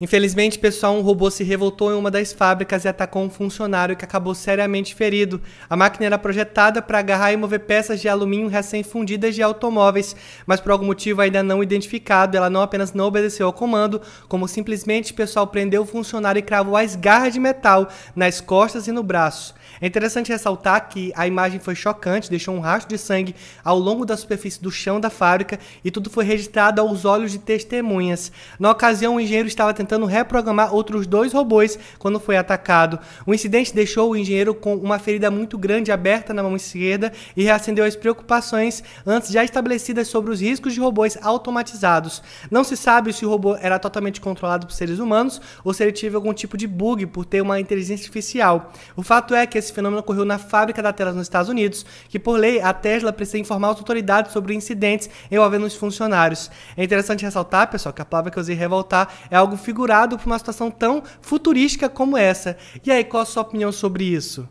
Infelizmente, pessoal, um robô se revoltou em uma das fábricas e atacou um funcionário que acabou seriamente ferido. A máquina era projetada para agarrar e mover peças de alumínio recém-fundidas de automóveis, mas por algum motivo ainda não identificado, ela não apenas não obedeceu ao comando, como simplesmente pessoal prendeu o funcionário e cravou as garras de metal nas costas e no braço. É interessante ressaltar que a imagem foi chocante, deixou um rastro de sangue ao longo da superfície do chão da fábrica e tudo foi registrado aos olhos de testemunhas. Na ocasião, o engenheiro estava tentando tentando reprogramar outros dois robôs quando foi atacado. O incidente deixou o engenheiro com uma ferida muito grande aberta na mão esquerda e reacendeu as preocupações antes já estabelecidas sobre os riscos de robôs automatizados. Não se sabe se o robô era totalmente controlado por seres humanos ou se ele tive algum tipo de bug por ter uma inteligência artificial. O fato é que esse fenômeno ocorreu na fábrica da Tesla nos Estados Unidos, que por lei a Tesla precisa informar as autoridades sobre incidentes envolvendo os funcionários. É interessante ressaltar, pessoal, que a palavra que eu usei revoltar é algo figurativo configurado para uma situação tão futurística como essa. E aí, qual a sua opinião sobre isso?